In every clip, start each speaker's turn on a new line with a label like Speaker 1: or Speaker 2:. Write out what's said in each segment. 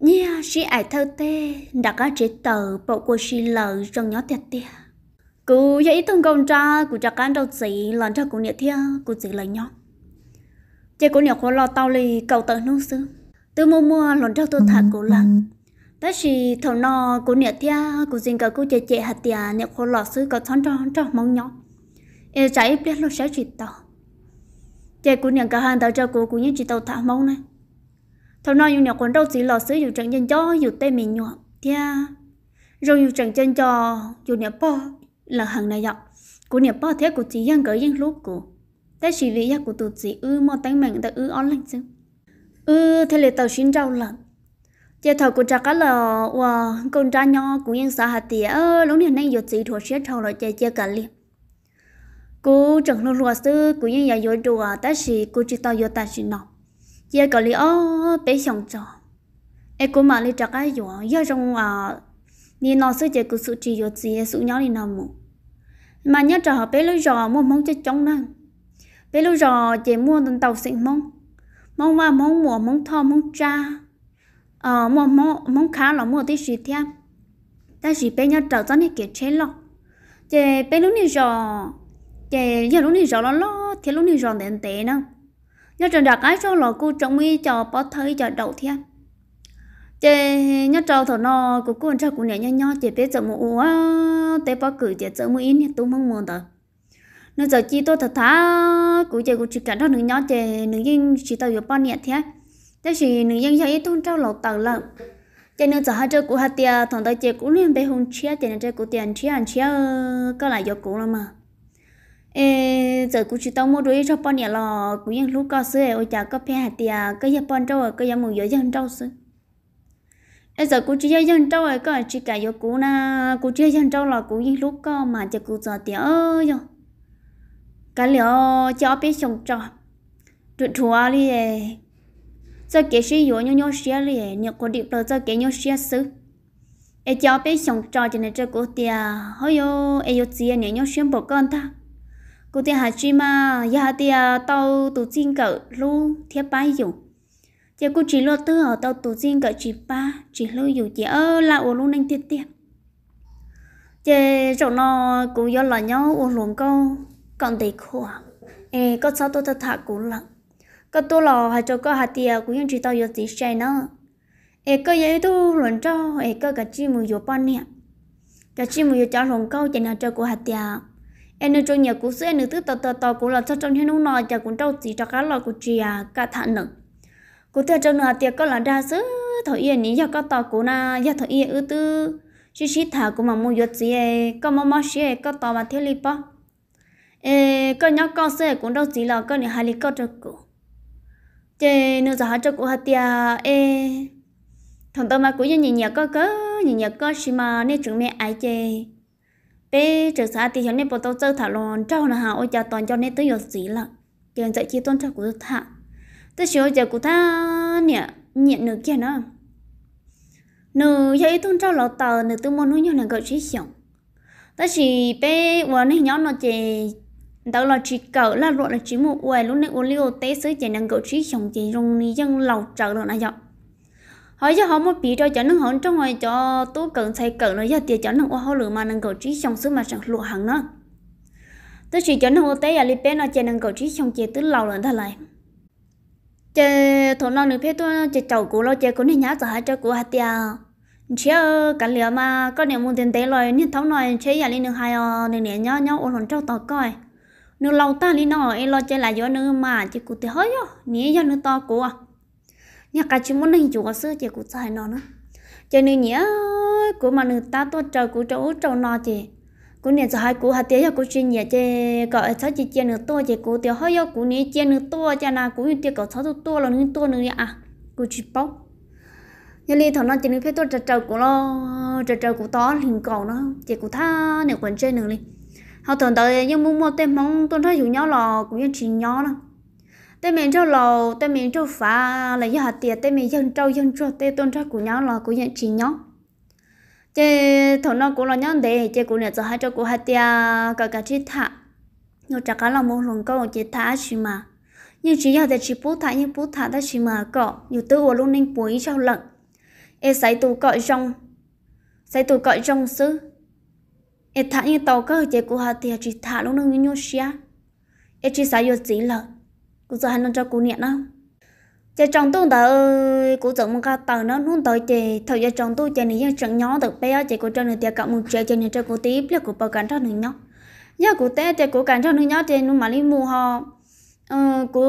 Speaker 1: Nha, chị ai thơ tê, đã có chế tờ bộ của chị lờ trong nhỏ tiệt tiệt. Cú dễ thông công tra cú chắc cán đâu gì, lần cho cú nhẹ thia, cú chỉ lời nhỏ. Chị cú nhẹ khó lo tao lì, cầu tờ nông sư. Từ mua mua, lần cho tôi thả ừ. cú lặng. Tất chị thầu nọ cú nhẹ thia, cú xin cả cú chè chè hạt tiệt, nhẹ khó lo sư, có thón cho, cho mong nhỏ. Ê, trái biết lo sẽ chị tao. Chị cú nhẹ cả hàng tao cho cú, cú nhẹ chị tao thả mong này thầu nói dùng nhà quần đâu chỉ lò sứ dùng trận chân cho dùng tay mình nhọ tia rồi dùng trận chân cho dùng nhà po là hàng này dọc của nhà po thế của chỉ dân gửi dân lúc của thế chỉ vì của tụt chỉ ư mò tánh mình ta ư online chứ ư thế là tàu xin trâu lần, giờ thầu của chắc là wow con trai nhỏ của dân xã hạt tía lúc này nay dùng chỉ thua sẽ thầu là chơi chơi cả liền cô chẳng lo lo sư của dân nhà dùng đùa ta chỉ cô chỉ tao dùng ta chỉ nọ giờ có lý ô bé xong cho em cũng mà lấy cho cái gì giờ trong à Nên nó sẽ chơi cuộc sự chỉ cho chị sự nhỏ đi nào mù mà nhớ cho bé lối rò mua mong cho chống nè bé lối rò chỉ mua tận tàu xịn mong mong mà mong mua mong thò mong cha ờ mua mong mong khá là mua tí gì thêm ta chỉ bé nhớ trở cho này kia chế lo chị bé lúc này rò chị giờ lúc này rò lo lo thì lúc này rò đến té nè nhớ trường đặc ấy cho lò cô trọng mi cho bó thấy cho đầu thiên chê nhớ trâu thổ nò của cô trâu của nhẹ nhó nhó chỉ biết giờ mù á tế bó cử chỉ giờ mù in tôi mong muốn tờ nên giờ chi tôi thật thà của chê cũng chỉ cả đó nữ nhó chê nữ yên chỉ tàu yếu bao nhẹ thế thế thì nữ yên cho ít thôn trâu lò tàu lợn cho nên giờ hai chơi của hai tia thằng ta chơi cũng liên bê hôn chia cho nên chơi của tiền chia ăn chia có lại do cũ rồi mà ê giờ cũng chỉ tao mua đồ cho bọn nhà lò cũng những lúc có sữa ôi chả có phe hạt tiề có nhà bọn trâu à, có nhà mùng dối dân trâu sữa ê giờ cũng chỉ nhà dân trâu ấy à, có chỉ cả dối cũ na cũng chỉ dân trâu là cũng những lúc có mà chả cũng giờ tiền, ơi rồi cái liệu cho biết chồng trò tụt thua đi giờ cái gì yếu nhau nhau xia đi à, nhiều có điệp đầu giờ cái nhau xia sứ ê cho biết chồng trò cho nên cho cô tiề ơi, yo ê yo tiề nhiều nhau xia bộ con ta cô tia hà chi mà ya tia tao tụ chinh cỡ lu thiết bay dù giờ cô chỉ lo tư ở tao tụ chinh cỡ chỉ ba chỉ lo dù chị ơ là ô lu nên tiết tiết giờ chỗ nó cũng do là nhau ô luôn câu còn để khoa, ê có sao tôi thật thà cũng lặng có tôi lo hay cho có hà tia cũng chỉ tao giờ chỉ sai nữa ê có vậy tôi luận cho ê có cả chi mùi dù bao nè, cả chi mùi dù cho luôn câu chị nào cho cô hà tia em nữa trong nhà cũng xưa em nữa tức tờ tờ cũng là cho trong thiên nung nòi chả cũng trâu chỉ cho cá lò của chị à cả thằng nữa cũng theo trong nhà tiệc có là đa số thời gian ní do các tàu của na do thọ yên ư tư chỉ chỉ thả của mà mua vật gì ấy có mà mua gì ấy có mà thiếu li bó ê có nhóc con xe cũng đâu chỉ là có nhà hai li có được cũng chê nữa giờ cho cũng hạt tiệc ê thằng tao mà cũng như nhìn nhà có cớ nhìn nhà có xí mà nên chúng mẹ ai chơi bé trở xã thì hiện nay bộ tàu chơi thả lon trâu là hà ôi cha toàn cho nên tới giờ gì là tiền dạy chi tôn trâu của thả tới chiều giờ của ta nè nhận được kia nữa nữ dạy tôn trâu lão tờ nữ tư môn nuôi nhau là gọi trí hiểu ta chỉ bé uống này nhau nó chè đó là chỉ cỡ là ruộng là chỉ một uể lúc này uống liều té sới chè nàng gọi trí hiểu chè rong ni dân lầu trở rồi là dọc họ cho họ một bị cho cho nâng hòn trong ngoài cho tú cần xây cần nó giờ tiền cho nâng ô họ lửa mà nâng cầu trí trong số mà chẳng lụa hàng nữa tôi chỉ cho nâng ô tế ở à, li bé nó chơi nâng cầu trí trong chơi tứ lâu lần thật lại chơi thổ nó nửa phía tôi chơi chầu cũ lo chơi cũng nên nhá giờ hai cho cũ hạt tia, chế cả liệu mà có niệm muốn tiền tế rồi nên thấu nói chế giờ à lên nâng hai ờ nè nè nhá nhá ô hòn trong tàu coi nửa lâu ta đi nó em lo chơi lại gió nửa mà chỉ cũ thì hơi nhá nè giờ nửa to cũ à nhà cái chỉ muốn hình chủ có xưa chỉ cũng sai nó nữa cho nên nhớ của mà người ta tốt trời của cháu cháu nó chị của nên hai của hạt tiêu của chuyên nhà chị gọi sao chị chia nửa tua chị của tiêu hơi của nè chia nửa tua cho nào cũng như tiêu cầu sáu tua là nửa tua nửa à của chị bóc nhà li thằng nó chỉ nên phải tôi trời trời của nó, trời trời của to liền cầu nó chị của tha nửa quần chơi nửa đi họ thường tới nhưng mua mua tên mong tôi thấy hiểu nhau là cũng như chị nhau nữa tại mình cho lò tại mình cho phá là do hạt tiền tại mình dân trâu dân trâu tê tôn trâu của nhau là của nhận chỉ nhau chế thằng nó cũng là nhân để chế cũng nhận cho hai cho của hạt tiền cả cả chi thả nó chắc là một lần câu chế thả chỉ mà nhưng chỉ giờ thì chỉ bút thả nhưng bút thả ta chỉ mà có, nhiều tư của luôn nên buổi cho lận e sấy tù cọi rong sấy tù cọi rong sư e thả như tàu cơ chế của hạt tiền chỉ thả luôn nên như nhau xia e chỉ sấy vô chỉ lợn cú giờ hắn cho cô niệm đó cho trồng tu tờ ơi cú giờ mong ca tờ nó luôn tờ chơi thời giờ trồng tu chơi này chẳng nhỏ được bé chơi cú chơi này tiệc cậu mừng chơi chơi này chơi cú tiếp là cô bảo cảnh cho người nhỏ, nhớ cô té chơi cô cảnh cho người nhỏ chơi nó mà đi mua ho, ờ cú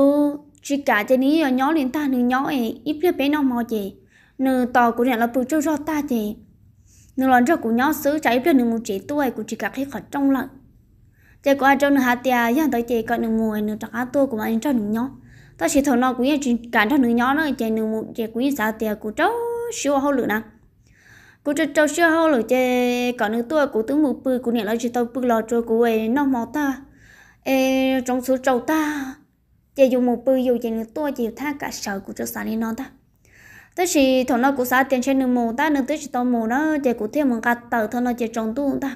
Speaker 1: chỉ cả chơi này nhỏ liền ta người nhỏ ấy ít biết bé nó mò chơi nửa tờ cú này là bự cho ta chơi nửa lần cho cô nhỏ xứ chạy biết nửa một chỉ tuổi cô chỉ cả khi khỏi trong lạnh chỉ có trong nửa hạt tiề dân tới chỉ có nửa mùa nửa trắng tua của anh trong nửa nhóm ta chỉ thầu nó cũng như chỉ cả trong nửa nhóm nữa chỉ nửa mùa chỉ cũng như giá tiề của cháu siêu hậu lửa nè của cháu cháu siêu hậu lửa chỉ có nửa tua của tướng mùa bự của nhà lo chỉ tao bự lo cho của ấy nó mò ta ê trong số trâu ta chỉ dùng mùa bự dù chỉ nửa tua chỉ tha cả sợ của cháu sáng đi non ta tới chỉ thầu nó của xã tiền trên nửa mùa ta nửa tới chỉ tao mùa nó chỉ của thêm một cái tờ thầu nó chỉ trong tu ta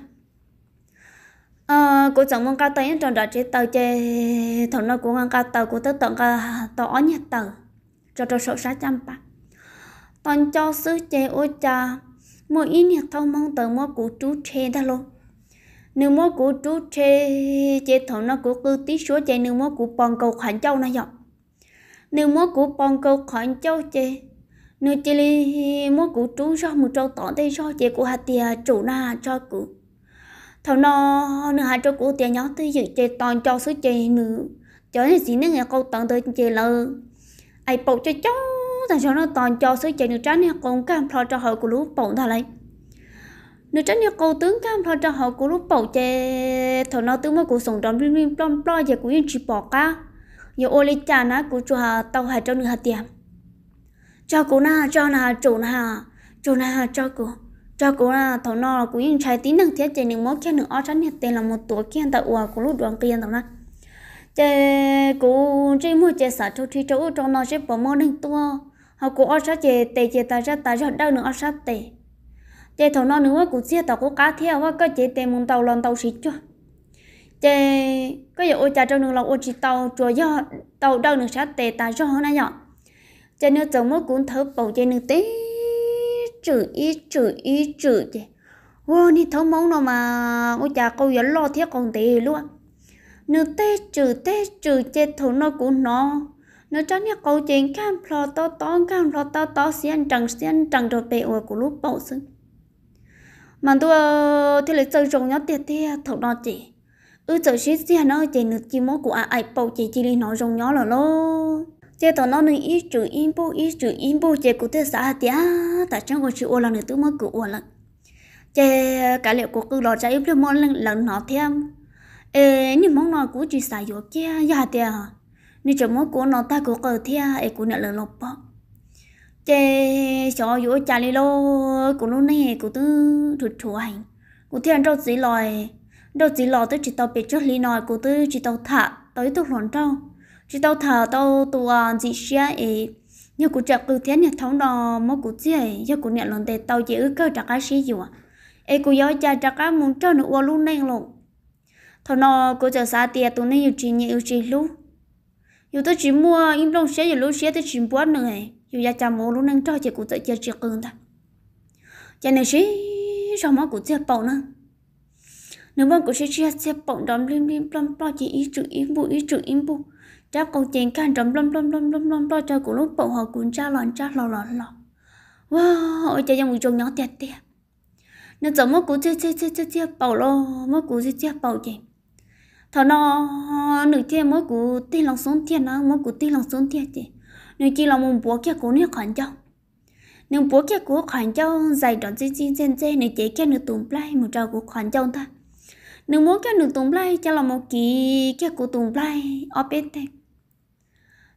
Speaker 1: ờ cô chồng mong cao tay trong đó chế tàu chế thằng nó cũng ăn cao tàu của tới tận cả tỏ nhà tàu cho cho sổ sát trăm ba toàn cho sư chế ô cha mỗi ít nhà thâu mong tờ mỗi của chú chế đó luôn nếu mỗi của chú chế chế thằng nó của cứ tí số chế nếu mỗi của bọn cầu khoản châu này dọc nếu mỗi của bọn cầu khoản châu chế nếu chế li mua của chú cho một trâu tỏ đây cho chế của hạt tiền chủ na cho cụ thằng nó nửa hai chỗ của tiền nhỏ tới dự chơi toàn cho số chơi nữa cho nên gì nữa nghe câu toàn tới chơi lơ ai bầu cho cháu thằng cho nó toàn cho số chơi nữa tránh nha con cam lo cho họ của lũ bầu thằng lấy nữa trái nha câu tướng cam lo cho họ của lũ bầu chơi thằng nó tướng mới của sùng trong riêng riêng trong lo giờ của yên chỉ bỏ cá giờ ô lấy cha nó của chùa tàu hai trong nửa tiền cho cô na cho na chủ na chủ na cho cô cho cô là thầu nó là cú yên trái tí năng thiết chế những mốt kia nửa chắn hiện tiền là một tuổi kia ta ủa của lúc đoàn kia tao na chế cô chỉ mua chế sợ cho thi chỗ cho nó sẽ bỏ món đinh to họ cú ở sát chế tề chế ta ra ta ra đâu nửa ở sát tê chế thầu nó nữa cũng chia tàu cú cá theo và có chế tề muốn tàu lon tàu xịt cho chế có giờ ôi cha trong đường lòng ôi chỉ tàu chùa do tàu đâu nửa sát tề ta cho nó nãy nhở chế nữa chồng mốt cũng thở bầu chế nửa tí chữ ít chữ ít chữ chứ ô ni thấu mong nó mà ô chà câu dẫn lo thiết còn tì luôn nữ tê chữ tê chữ chết thủ nó của nó nó cho nhé câu chuyện cam lo to to cam lo to to xiên trần xiên trần rồi bề ủa của lúc bầu sinh, mà tôi thì lấy sử rồng nhớ tiệt tiệt thấu đó chị ư ừ, chờ xí nó chị nữ chi mốt của ai bầu chị chỉ đi nói rồng nhớ là lô chế tao nó nên ít chữ in bu ít chữ in bu chế cụ thể xã tía tại trong cuộc chữ ô lần nữa tôi mới cụ ô lần chế cái liệu của cứ lo trái ít món lần lần nó thêm ê nhưng món nào cũng chỉ xài vô kia ya tía nên cho món của nó ta cũng cờ thia ê cũng nhận lần lộc bọc chế cho vô chả lý lô cũng lúc này cũng tư thuộc chủ hành cũng thiên đâu chỉ lòi đâu chỉ lò tôi chỉ tao biết trước lý nói cũng tư chỉ tao thả tới tục lòn trâu chỉ đâu thở đâu tụ gì xia ấy nhớ cụ chặt cứ thế nhớ thấu đò mó cụ chia ấy nhớ cụ nhận lần để tàu chỉ ước cơ chặt cái xí gì à ấy cụ giáo cha chặt cái muốn cho nó luôn này luôn thằng nó cụ chờ xa tiệt tụi này yêu chỉ nhớ yêu chỉ lú yêu tôi chỉ mua im đông xé yêu lú xé tôi chỉ bó nữa ấy yêu gia chả mua luôn năng chơi chỉ cụ tự chơi chỉ cưng ta chả này xí sao mó cụ chia bầu nữa nếu mà cụ sẽ chia chia bầu đom lim lim plom plom chỉ ý chữ ý bu ý chữ ý bu Tráp con chèn can trầm lom lom lom lom lom lo cho của lúc bộ họ cuốn cha lòn cha lò lò lò. Wow, ôi cha dòng một chồng nhỏ tiệt tiệt. Nên giống mất cú chia chia chia chia chia bảo lo mất cú chia chia bảo chèn. Thảo nó nửa chia mất cú tin lòng xuống thiệt nó mất cú tin lòng xuống thiệt chị. Nửa chi lòng muốn búa kia cố nè khoản cho. Nửa búa kia cố khoản cho dài tròn chi chi chen chen nửa chế kia nửa tùm play một trò cố khoản cho thôi. Nửa muốn kia nửa tùm bay cho là một kỳ kia cố tùm bay ở bên đây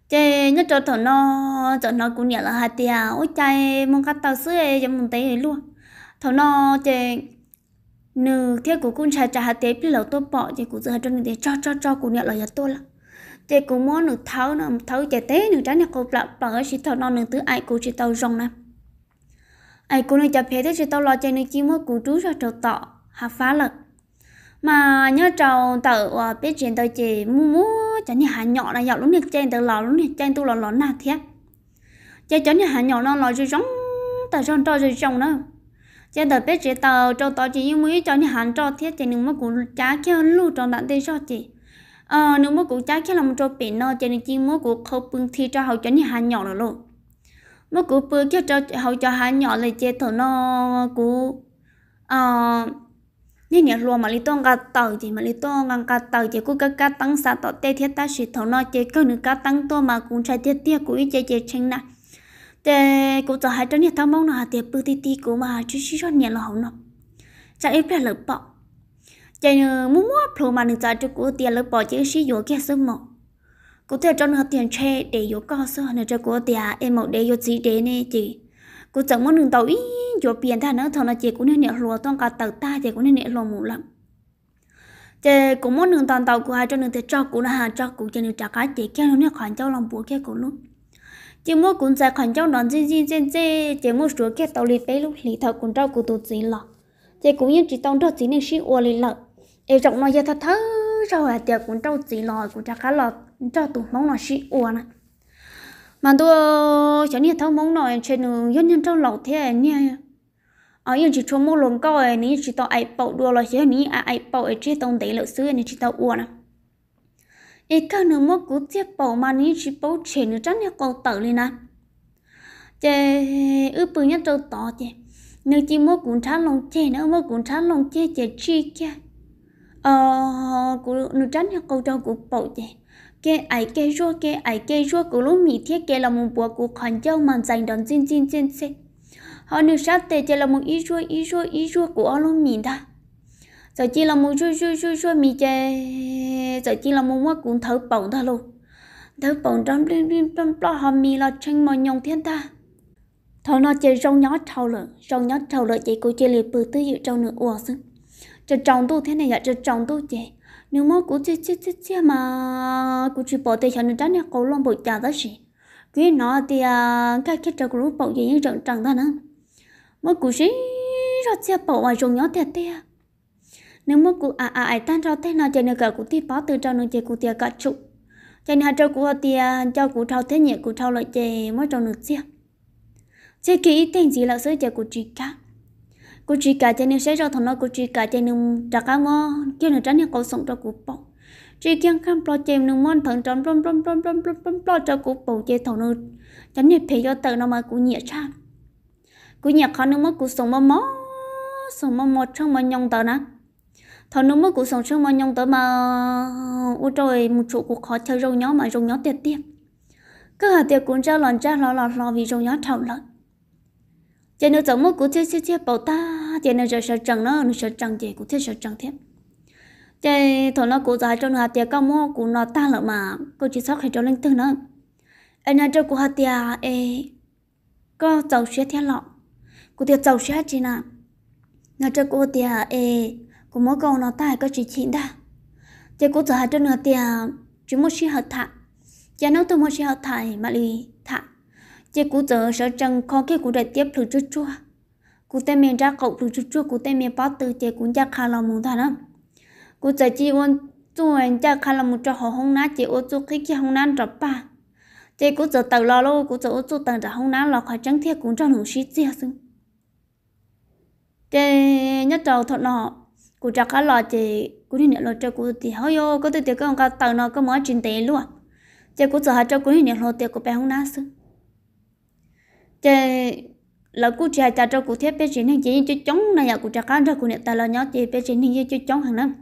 Speaker 1: chê nhất cho thọ nó cho nó cũng nhận là hạt tiền ôi chai mong cắt tàu sữa ấy cho mình tay luôn thọ nó chê nừ thế của cũng chả trả hạt tiền biết là tôi bỏ chê cũng giờ cho người cho cho cho cũng nhận là giờ tôi là chê cũng muốn nửa tháo nửa tháo chè té nửa trái nhà cô lạ bỏ chỉ thọ nó nửa thứ ai cũng chỉ tàu rong này ai cũng nửa chập phê thế chỉ tàu lo chê nửa chỉ mua cũng trú cho trâu tọ hạ phá lợn mà nhớ trâu tự ờ, biết chuyện tôi chỉ mua chẳng như nhà hàng nhỏ là dạo lúc này trên từ lò lúc này trên tu lò lò nạt thiệt chơi cho nhà hàng nhỏ nó lò gì giống tờ son trâu rồi trồng nữa chơi tờ biết chuyện tờ trâu tôi chỉ yêu mới cho nhà hàng trâu thiệt thì đừng mất cụ chá kêu lu tròn đạn tên cho chị ờ nếu mà cụ chá kêu làm cho bị nó chơi nên chỉ mua cụ khâu bưng thi cho hậu cho nhà hàng nhỏ rồi luôn mà cụ bưng kêu cho hậu cho hàng nhỏ là chơi thở nó cụ ờ nên nhà luôn mà li tông cả tàu chỉ mà li tông ngang cả tàu chỉ cũng cả cả tăng sa tàu tê thiết ta chỉ thầu nó chỉ cứ nữa cả tăng to mà cũng chạy thiết thiết cũng chỉ chỉ chênh nè tê cũng cho hai trăm nhà tham mong nó tiệp bự tì tì cũng mà chú chỉ cho nhà là hổng nó chạy ít phải lợp bọ chạy nữa muốn mua pro mà nữa chạy cho cũng tiền lợp bọ chỉ sử dụng cái số một, cũng theo cho nó tiền chơi để yếu co số nữa cho cũng tiền em một để yếu gì để nè chị cô chẳng muốn đường tàu ý chỗ biển thay nữa thằng nó chỉ cũng nên nhẹ lùa toàn cả tàu ta chỉ cũng nên nhẹ lùa mù lắm chị cũng muốn đường toàn tàu của hai cho đường thì cho cũng là hàng cho cũng cho đường trả cá chị kia nó nhẹ khoản cháu lòng bùa kia của luôn chị muốn cũng giải khoản cháu đón gì gì gì gì chị mua sữa kia tàu lì bấy lúc lì thợ cũng trao cũng tụt gì lọ chị cũng như chỉ tông trao chỉ nên xí ô lì lợ em trọng nói ra thật thơ sao hả tiệc cũng trao chỉ lò cũng trả cá lọ cho tụt mong là xí ô này mà tôi chẳng nhận thấu mong nói trên đường dân nhân trong lầu thế nha ở yên chỉ chung một lồng câu này nếu chỉ tao ai bảo đùa là chứ nếu ai bảo ấy chỉ tông đấy lợi sư này chỉ tao uổng ít cái nữa mất cứ tiếp bảo mà nếu chỉ bảo trên nữa chắc nhà câu tử lên nè chế ư bự nhất trâu to chế nếu chỉ mất cú chán lồng chế nữa mất cú chán lồng chế chế chi kia ờ cú nữa chắc nhà câu trâu cú bảo chế cái ai cái rua cái ai cái rua của lúc mì thiết cái là một bộ của khăn châu mà dành đón chín chín chín chín họ nữ sát tệ chỉ là một ít rua ít rua ít rua của ông lúc mì ta giờ chỉ là một rua rua rua rua mì chè giờ chỉ là một mua cũng thấu bổng ta luôn thấu bổng trong đêm đêm bấm lo họ mì là tranh mà nhong thiên ta thọ nó chơi rong nhó trâu lợ rong nhó trâu lợ chỉ cô chơi liệp bự tư dự trong nửa uổng chứ trồng tu thế này là trồng tu chơi nếu mà cũng chết chết chết chết mà cũng chỉ bỏ tiền cho nên chắc là cố lòng bỏ trả đó gì cái nó thì cái cái trâu cũng bỏ gì những trận trận đó nữa mà cũng chỉ ra chết bỏ ngoài trồng nhỏ tiền tiền nếu mà cũng à à ai tan ra thế nào cho nên cả cũng thì bỏ từ trong nên chơi cũng tiền cả chục cho nên trâu cũng tiền cho cũng thao thế nhẹ cũng thao lại chơi mới trâu được chơi, chơi kỹ tiền gì là sữa chơi cũng chỉ cả cô chỉ cả chân nên sẽ cho thằng nó cô chỉ cả chân nên trả cá mò kia nó trả nên sống cho cô bọc chỉ kiêng khăn pro chém nương món thằng tròn rom rom rom rom rom rom pro cho cô bầu chê thằng nó trả nên phải cho tự nó mà cô nhẹ cha cô nhẹ khó nương mất cô sống mà mỏ sống mà mò trong mà nhông tờ nè thằng nó mất cô sống trong mà nhông tờ mà u trời một chỗ cô khó chơi râu nhỏ mà râu nhỏ tiệt tiệt cứ hạt tiệt cũng cho lần cha lo lo lo vì râu nhỏ thảo lợn chị nó giống một cú chơi chơi chơi bảo ta chị nó chơi sợ trăng nó nó sợ trăng chị cũng chơi sợ trăng thế chị thằng nó cú giải trong hạt tiền cao mua cú nó ta lợ mà cô chỉ sót hay cho lên tư nó, anh nhà cho cú hạt tiền ê có giàu xe thiên lọ cú tiền giàu xe chị nè nó cho cú tiền ê cú mua câu nó ta có chỉ chị đã chị cú giải cho nửa tiền chỉ một xe hợp thạ chị nó từ một xe hợp thạ mà đi chỉ cú giờ sợ chân con kia cú đại tiếp lử chua chua cú tên miền ra cậu lử chua chua cú tên miền bắt từ chỉ cũng ra khá lòng muốn thà lắm cú giờ chỉ ôn anh ra khá lòng muốn cho họ hông ná chỉ ô chua khi kia hông nán trọp ba chỉ cú giờ tàu lo lô cú giờ ô chua tầng ra hông ná lo khỏi trắng thiết cũng cho nụ xí chia xưng chỉ nhất trầu thọ nọ cú ra khá lo chỉ cú đi nữa lo cho cú thì hơi yo có từ từ cái ông ca tàu nọ có mở trình tế luôn chỉ cú giờ hả cho cú đi nữa lo tiệc cú bé hông ná xưng chế là cụ trẻ ta cho cụ thiết bé chín hàng chỉ cho chống này à cụ trẻ cá ra cụ nè ta là nhớ chỉ bé chín hàng cho chống hàng năm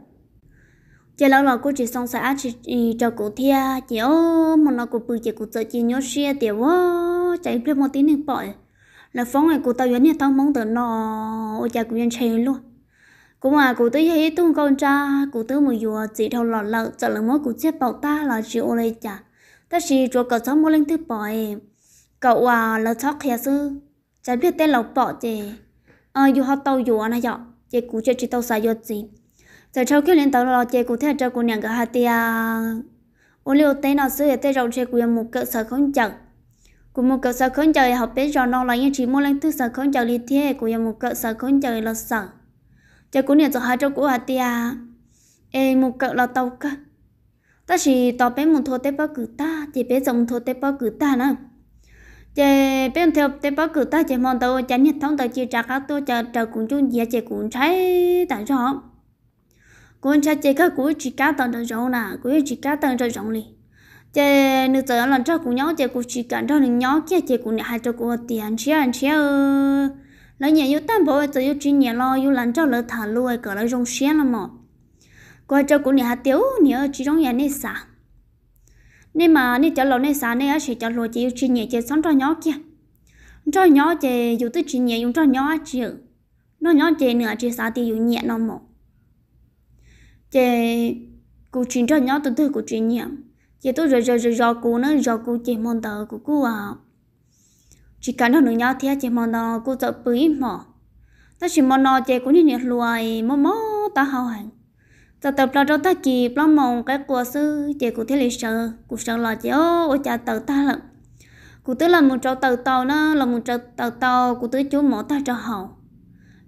Speaker 1: chế lão là cụ chỉ xong xã chỉ cho cụ thiết chỉ ô mà nó cụ bự chỉ cụ sợ chỉ nhớ xe tiểu ô chạy biết một tí nữa bỏ là phóng này cụ tao vẫn nhớ tao mong từ nó ô cha cụ vẫn chơi luôn cũng mà cụ tới thấy tung con cha cụ tới một dùa chỉ thâu lọt lợt trở lại mỗi cụ chết bảo ta là chịu ô lây chả ta chỉ cho cậu sống mỗi lên thứ bỏ cậu à là chắc hả sư chả biết tên là bọ chè à dù họ tàu dù anh ạ chè cú chè chỉ tàu xài dù gì giờ cháu kêu lên tàu là chè cú thấy cho cú nàng cả hai tia ô liu tên nào sư thì tên rồng chè cú một cỡ sợ không chẳng cú một cỡ sợ không trời học biết rồng non là như chỉ muốn lên thứ sợ không trời đi thế cú một cỡ sợ không trời là sợ chè cú niệm cho hai cháu cú hai tia ê một cỡ là tàu cả ta chỉ tàu bé một thua tế bao cử ta chỉ bé dòng thua tế bao cử ta nữa chế bên theo tế bác cử ta chế mong tàu chán nhất thông tàu chi trả các tôi chờ chờ cũng chung dìa chế cũng trái tại sao cũng trái chế các cũng chỉ cá tầng tầng rộng là cũng chỉ cá tầng tầng rộng liền chế nữ tớ lần trước cũng nhớ chế cũng chỉ cả trong những nhớ kia chế cũng nhà hai tớ của tiền chia ăn chia ơ lấy nhà yêu tam bộ tớ yêu chỉ nhà lo yêu lần trước lỡ thả lui cỡ lấy rong xé là mỏ coi cho cũng nhà tiêu nhớ chỉ trong nhà này sao nên mà nên cháu lâu nên sáng nên sẽ cháu lâu chỉ chuyên nghiệp chỉ sống cho nhỏ kia cho nhỏ chỉ dù tới chuyên nghiệp, dùng cho nhỏ chứ, nó nhỏ chỉ nữa chỉ sáng thì dùng nhẹ nó mỏ chỉ cụ chuyên cho nhỏ từ từ cụ chuyên nghiệp, chỉ tôi rồi rồi rồi rồi cụ nó rồi cụ chỉ mong tờ của cụ à chỉ cần nó nữa nhỏ thì chỉ mong tờ cụ tập bưởi mỏ ta chỉ mong nó chỉ cũng như nhẹ loài mỏ mỏ ta hào hẳn giờ tập lo cho ta chỉ lo mong cái quả sư chỉ cụ thể lịch sử cụ sợ lo chỉ ô ô cha tàu ta lận cụ tứ là một trâu tàu tàu nó là một trâu tàu tàu cụ tứ chú mỏ ta cho hậu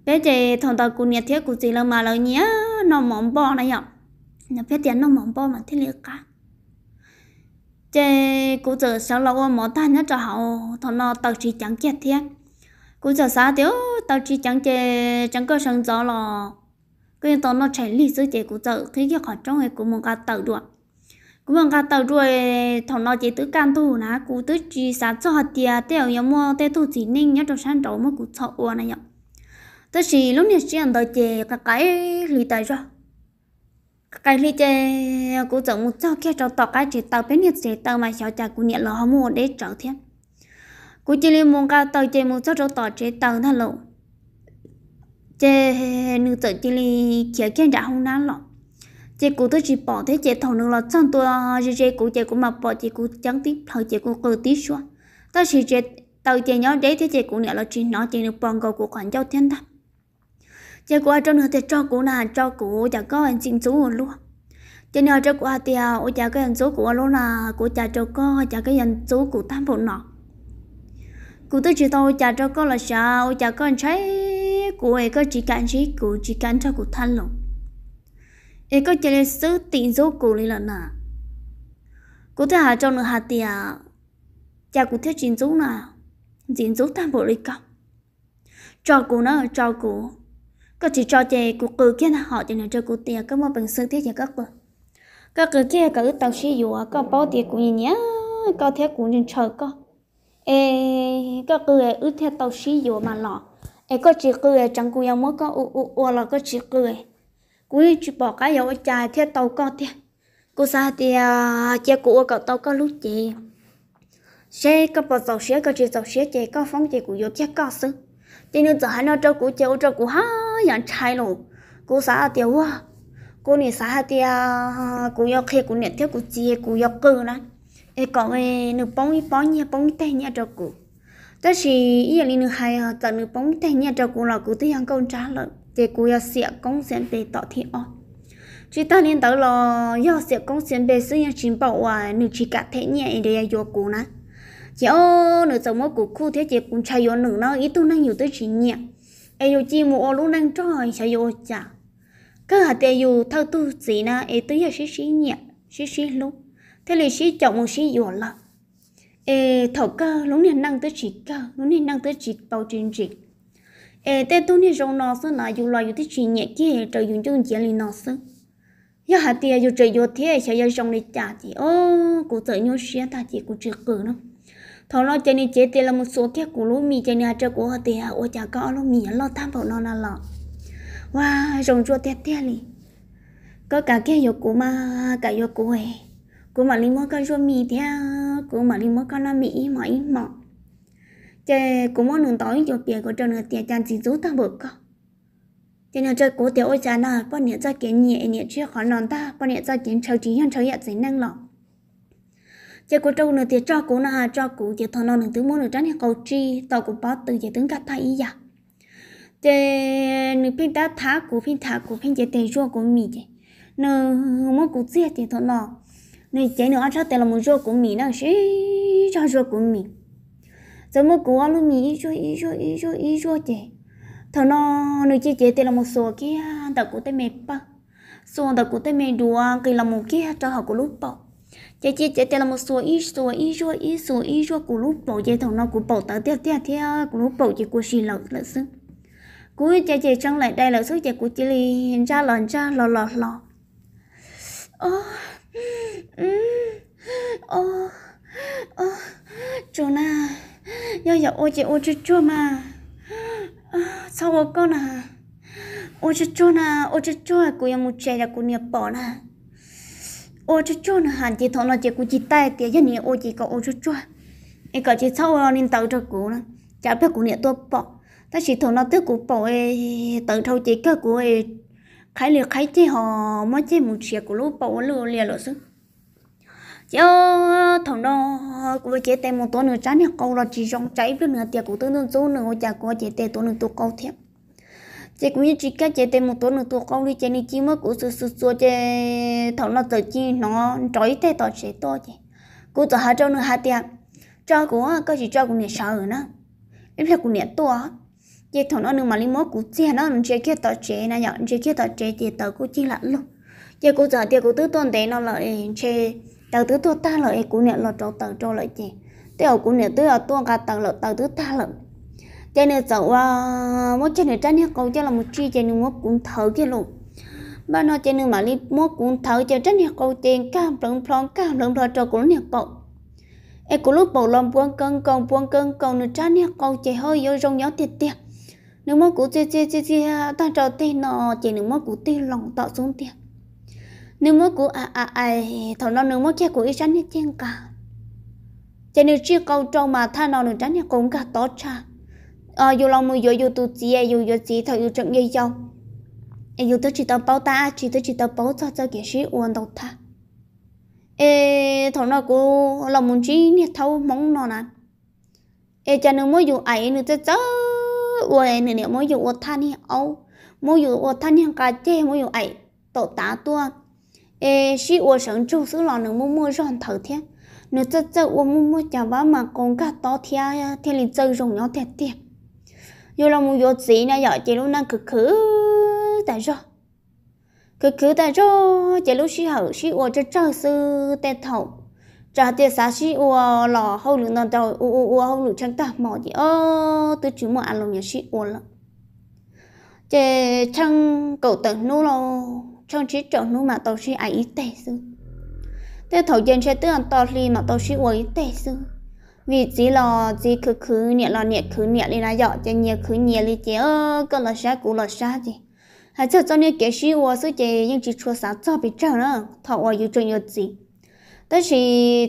Speaker 1: bé chị thằng tàu cụ nhiệt thiết cụ gì là mà lời nhé nó mỏng bò này ạ nó bé tiền nó mỏng bò mà thế liệt cả chị cụ giờ sao lâu mỏ ta nhớ cho hậu thằng nó tàu chỉ chẳng chết thiết cụ giờ sao thiếu tàu chỉ chẳng chê chẳng có sân gió lò cái tao nó chạy lì sư chạy của tớ thế cái khỏi trong người của một cả tàu đuổi cũng bằng cả tàu đuổi thằng nó chỉ tự can thủ ná cú tự chỉ sáng cho hạt tiền tiêu nhà mua tê thủ chỉ ninh nhớ trong sáng đầu mà cú sợ ua này nhở tớ là lúc này chỉ ăn đợi chè cả cái lì tài rồi cái lì chè cú chở một sao kia cho tàu cái chỉ tàu bên nhiệt chỉ tàu mà cháu chả cú nhiệt là họ mua để trở thiên cú chỉ lên muốn cả tàu chè một sao cho tàu chỉ tàu thằng lộn chế nữ tự chỉ li chế kiến trả không nán lọ chế cụ tôi chỉ bỏ thế chế thầu nữ là trong tôi chế chế cụ chế cụ mà bỏ chế cụ chẳng tiếp thôi chế cụ cơ tiếp xuống, ta chỉ chế tàu chế nhỏ đấy thế chế cụ nữa là chỉ nói chế nữ bằng cầu của khoản giao thiên ta chế cụ ở trong nữa thì cho cụ là cho cụ chả có anh chính chú luôn cho nên cho trong cụ thì ở chả có anh chú cụ luôn là cụ chả cho có chả cái anh chú cụ tam phụ nọ cụ tôi chỉ tao chả cho con là sao chả con trái của ấy có chỉ cản chỉ cụ chỉ cản cho cụ than lòng ấy có chỉ là sự tiền số cụ này là nà cụ thấy hà trong nửa hà tiền chả cụ thấy tiền số nào tiền số than bộ đi cả cho cụ nó cho cụ có chỉ cho chị cụ cứ kia là họ thì là cho cụ tiền có một bằng sự thiết cho các cụ các cứ kia cả tàu xí dù có bao tiền cụ nhỉ có thể cụ nên chờ có ê có cứ ư theo tàu xí dụ mà lọ ê có chỉ cứ chẳng cú yêu mất có u u u là có chỉ cứ cúi chỉ bỏ cái dầu chài theo tàu con thế, cô sa thì à, che cụ cậu tàu có lúc chị xe có bỏ tàu xe có chỉ tàu xe chị có phóng chị cụ vô chắc có xứ, chị nữa giờ hai nói cho cụ chơi cho cụ ha dạng trai luôn cô sa thì wow cô này sa thì à, cụ vô khi cụ nhận theo cụ chị cụ yêu cơ e có e nụ bóng y bóng nhia bóng tay nhia cho cụ tất chỉ ý là nụ hai họ ờ, tận nụ bóng tay nhia cho cụ là cụ thấy hàng công trả lời thì cụ ya sẽ công diện để tỏ thị on chỉ ta nên tới lo do sẽ công diện về sự nhân chính bảo à nụ chỉ cả thế nhẹ để ya cụ nè chỉ ô nụ giống một cụ khu thế chỉ cũng chạy yo nụ nó ý tu năng nhiều tới chỉ nhẹ ai yo chi mua lúc năng cho chạy yo chả cơ hạt ai yo thâu tu gì na ai tới ya sĩ sĩ nhẹ sĩ sĩ lúc thế lịch sử chọn một sĩ dọn lắm ê thầu cơ lúc này năng tới chỉ cơ lúc này năng tới chỉ bao chuyện chỉ ê tê tu này rong nó sơn là dù loài dù tới chỉ nhẹ kia trời dùng chung chỉ lì nó sơn giờ hạt tia dù trời dù thế sẽ giờ rong này trả chị ô cụ tự nhau xía ta chị cụ chưa cử nó thầu lo chơi này chế tê là một số kia cụ lúa mì chơi này chơi của hạt tia ô chả có lúa mì lo tham bảo nó là lọ wow rong rùa tê tê này, có cả kia dù cụ mà cả dù cụ ấy của mà linh mơ con ruộng mì theo của mà linh mơ con nó mỹ mà ít mọ chơi của mỗi nụ tối cho tiền của trần là tiền chăn chỉ rút ta bực co cho nên chơi cố tiểu ôi chán là bọn nhẹ cho kiến nhẹ nhẹ chưa khó nón ta bọn nhẹ cho kiến trâu chỉ hơn trâu nhẹ dính năng lỏng chơi của trâu nửa tiền cho cố là cho cố chỉ thằng nó nửa thứ mỗi nửa tránh cầu chi tàu của bó từ chỉ tướng cắt thay ý dạ chơi nửa pin ta thả của pin thả của pin chỉ tiền ruộng của mì chơi nửa mỗi cú chia thì thằng lỏng nên chế nữa cho tiền là muốn rô của mình năng xí cho rô của mình giờ mua của luôn mình ít rô ít rô ít rô ít rô chế thằng nó nơi chế chế tiền là một số kia đặt cũng tới mệt bao số đặt cũng tới mệt đùa cái là một kia cho họ của lúc bao chế chế chế tiền là một số ít số ít rô ít số ít rô của lúc bao chế thằng nó của bao tao tiếc tiếc tiếc của lúc bao chế của xì lợn lợn xứng cuối chế chế trong lại đây là số chế của chị ra lợn ra lò lò lò Oh ô ô chú na giờ giờ ô chị ô chú chua mà sao ô con à ô chú chua na ô chú chua à cô em một chè cô nhập bỏ na ô chú chua là hẳn chị thọ là chị cô chị tay thì giờ này ô chị có ô chú chua em có chị sau rồi ờ, nên tàu cho cô nè chả biết cô nhập tôi bỏ ta chỉ thằng nó tức cô bỏ ấy tàu thâu chị cái cô ấy khai liệt khai chỉ họ mà chỉ một chiếc của lúc bảo lừa liệt rồi chứ chứ thằng đó của chế tê một tuần nữa chán thì câu là chỉ trong cháy với nửa tiệc của tương đương số nửa chả có chế tê tuần nửa tôi câu thiệp chế cũng như chỉ cách chế tê một tuần nửa tôi câu đi chế đi chỉ mất của sự sự số chế thằng nó tự chi nó trói tê tỏ chế to chế cô tự hạ cho nửa hạ tiệc cho của có chỉ cho của nè sợ nữa em phải của nè to giờ thằng nó nương mà linh máu cũng chị, nó nương chơi kia tao chơi na nhở chơi kia tao chơi thì tao cũng chi lại luôn giờ cũng giờ thì cũng tứ tuần đấy nó lại chơi tao tứ tuần ta lại cũng nhận lọt trâu tao trâu lại chị tao cũng nhận tứ ở tuần cả tao lọt tao tứ ta lọt cho nên cháu qua mốt cho nên trái nước câu cho là một chi cho nhưng mà cũng thở kia luôn ba nó cho nên mà linh máu cũng thở cho trái nước câu tiền cam plong plong cam plong plong cho cũng nước bọc em cũng lúc bầu lòng buông cân cầu buông cân cầu nữa trái nước câu chạy hơi vô rong gió tiệt tiệt nếu mà cú chê chê chê chê ta trò tê nọ chỉ nếu mà cú tê lòng tọ xuống tiền nếu mà cú à à à thằng nó nếu mà kia cú ít chán nhất chen cả chỉ nếu chia câu trong mà tha nó nếu chán nhất cũng cả tỏ cha à ờ, dù lòng mười giờ dù tu chỉ dù giờ chỉ thằng dù trận dây dâu dù tới chỉ tao bảo ta chỉ tới chỉ tao bảo cho cho kiến sĩ uốn đầu ta ê thằng nó cú lòng muốn chỉ nhất thâu mong nó nè ê cha nếu mà dù ấy nữa chứ ua nè nè mỗi dù ua than hi âu mỗi dù ua than hi cả chê mỗi dù ấy tổ tá tua ê xí ua sống chung xứ lò nửa mua mua rong thở thiệt, nửa chất chất ua mua mua chả vá mà công cả to thia thia lì chơi rong nhau thiệt tiệp dù là mua dốt gì nè giờ chỉ lúc năng cực khứ tại rồi cực khứ tại rồi chỉ lúc xí hở xí ua cho chơi sư tê thầu trả tiền xá xí ua lò hậu lượng nằm tàu u u u hậu lượng chẳng ta mò gì ô tôi chú mò ăn lòng nhà xí ua lắm chè trăng cầu tận nô lò chẳng trí trọng nô mà tàu xí ai ít tệ sư thế thầu dân sẽ tưởng tàu xí mà tàu xí ua ít tệ sư vì chỉ lò chỉ cứ cứ nhẹ lò nhẹ cứ nhẹ đi là dọ cho nhẹ cứ nhẹ đi chè ơ cơ là xa cũ là xa gì hay cho cho nên kẻ xí ua sư chè nhưng chỉ chua sáng cho bị trăng nữa thọ ua yêu cho nhiều gì đó chỉ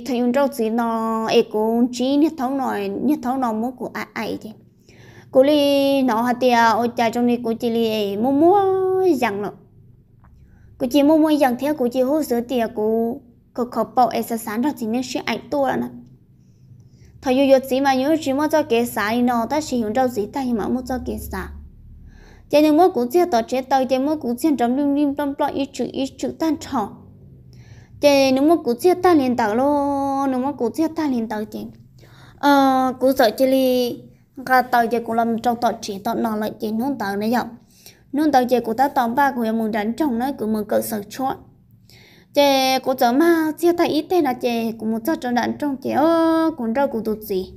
Speaker 1: thầy ông trâu chỉ nó ấy cũng chỉ nhiệt thấu nói nhiệt thấu nó muốn của ai ai chứ cô li nó hạt tiền ôi cha trong này cô chỉ li mua mua rằng lọ cô chỉ mua mua rằng theo cô chỉ hỗ trợ tiền cô cô khó bảo ấy sẽ sáng ra chỉ nên sẽ ảnh to là thầy yêu yêu chỉ mà yêu chỉ mà cho cái sáng nó đó chỉ ông trâu chỉ thầy mà muốn cho cái sáng cái nào mua cũng chia tỏ chế tao cái mua cũng chia trong lim lim trong lo ít chữ ít chữ tan trọng chị nếu mà cú chia ta liền tàu lo nếu mà cú chia ta liền tàu chị ờ cú sợ chị li cả tàu chị cũng làm trong tàu chỉ tàu nó lại chị nôn tàu này dọc nôn tàu chị của ta tàu ba của em muốn đánh trong nó cũng muốn cỡ sợ chọn chị cũng sợ mà chia ta ít thế là chị cũng muốn cho trong đánh trong chị ơ cũng đâu cũng tụt gì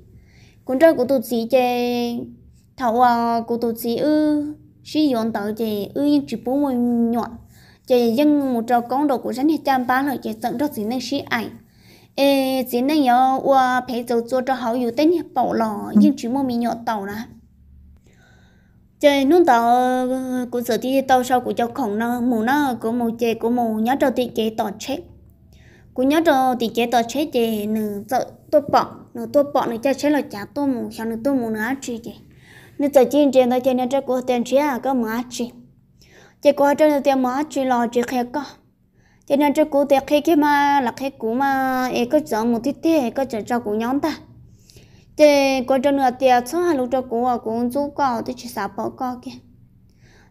Speaker 1: cũng đâu cũng tụt gì chị thầu à cũng tụt gì ư sử dụng tàu chị ư nhưng chỉ bố mình nhọn chỉ dân một trò công đồ của dân thì chăm ba là chỉ tận cho chỉ nên sĩ ảnh ê chỉ nên nhớ qua phải dầu cho cho hậu yếu tên bảo lò ừ. nhưng chỉ mua mình nhỏ tàu nè chơi nút tàu của sở thì tàu sau của cho khổng nó mù nó của màu chè của màu nhớ cho thì chế tỏ chết của nhớ cho thì chế tỏ chết chè nửa sợ tôi bỏ nửa tôi bỏ nửa cho chế là chả tôi mù sao nửa tôi mù nữa chị chị nửa giờ chị trên đó chơi nửa cho cô tiền chế à có mà chị chỉ có trên tiền mà chỉ lo chỉ khe có cho nên cho cụ tiệc khi khi mà là khi cụ mà ấy có chọn một thiết thế có chọn cho cụ nhóm ta chỉ có cho nửa tiệc số hai lúc cho cụ à cụ chú cò thì chỉ sạp bỏ cò kia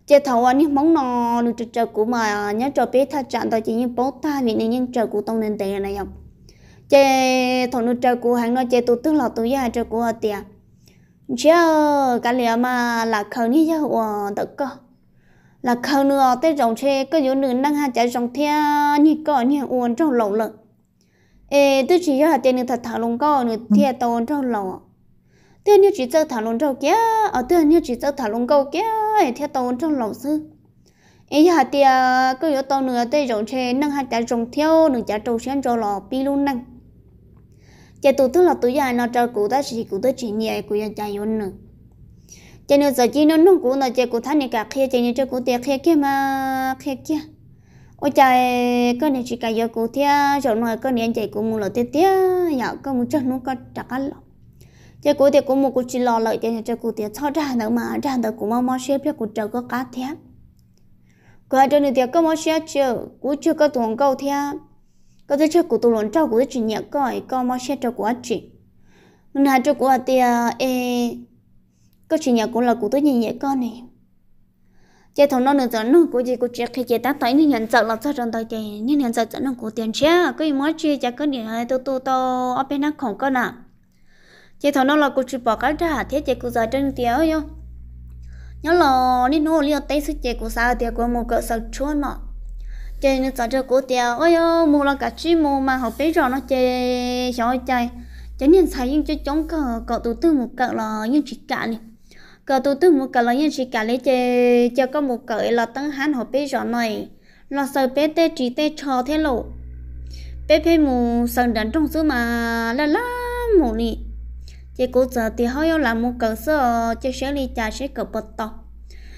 Speaker 1: chỉ thầu anh à, những món nò được chờ chờ cụ mà nhớ cho biết thật chạm tao chỉ như bố ta vì nên nhân cho cụ tông nên tiền này không chỉ thầu được cho cụ hàng nói chỉ tụt tức là tụi gia cho cụ ở tiệc chứ cái liệu mà là khờ như nhau ở tự cơ là khờ nữa tới dòng xe có yếu nữ năng hạ chạy dòng thia như có như uốn trong lòng lợn ê tôi chỉ là tiền nữ thật thảo lông có nữ ừ. thia tồn trong lòng. tôi như chỉ chơi thảo lông trong kia ở ờ, tôi như chỉ chơi thảo lông câu kia thia tồn trong lòng. sư ấy hạ tia cứ yếu tàu nữa tới dòng xe năng hạ chạy dòng theo nữ chạy trâu xe cho lò pi luôn năng chạy tụt tức là tụi già nó trâu cụ ta chỉ cụ ta chỉ nhẹ cụ già chạy yếu nữa cho nên giờ chỉ nó nung cũ nó chơi cũ thằng này cả kia cho nên chơi cũ tiệt kia kia mà kia kia ôi trời cái này chỉ cả giờ cũ thia chỗ nào cái này chơi cũ mua lợn tiệt tiệt nhà cái mua chắc nó cái chắc ăn lợn chơi cũ tiệt cũ mua cũ chỉ lo lợi cho nên chơi cũ tiệt cho ra nữa mà ra nữa cũ mau mau xếp cho cũ chờ có cá thia cái cho nên tiệt có mau xếp chưa cũ chưa có tuồng câu thia có thể chơi cũ tu lợn trâu cũ chỉ nhẹ cái cái mau xếp cho cũ chỉ mình hai cho cũ tiệt cô chuyện nhà cũng là cụ tôi nhìn nhẹ con này chị thằng nó nữa giờ nó cô gì cô chị khi chị ta tay nên nhận sợ là sao trong tay chị nên nhận sợ nó của tiền chứ có gì mới chị chả có điện hay tôi tôi tôi ở bên nó không có nè chị thằng nó là cô chị bỏ cái ra thế chị cứ giờ trên tiếu nhau, nhớ là nên nó liều tay sức chị của sao thì của một cỡ sợ chua nọ chị nó sợ cho cô tiếu ôi ơi mua là cả chi mua mà học biết rồi nó chị sợ chạy cho nên thấy những cái chống cờ cậu tôi tư một cậu là những chỉ cả này cờ tôi tư một cờ lo nhân chỉ cả lấy chơi cho có một cờ là tăng hán họ bé rõ này là sợ bé tê chỉ tê cho thế lộ bé bé mù sần đắn trong xứ mà là lắm mù nị chơi cố giờ thì họ yêu làm một cờ sơ chơi sẽ đi trả sẽ cờ bật tọc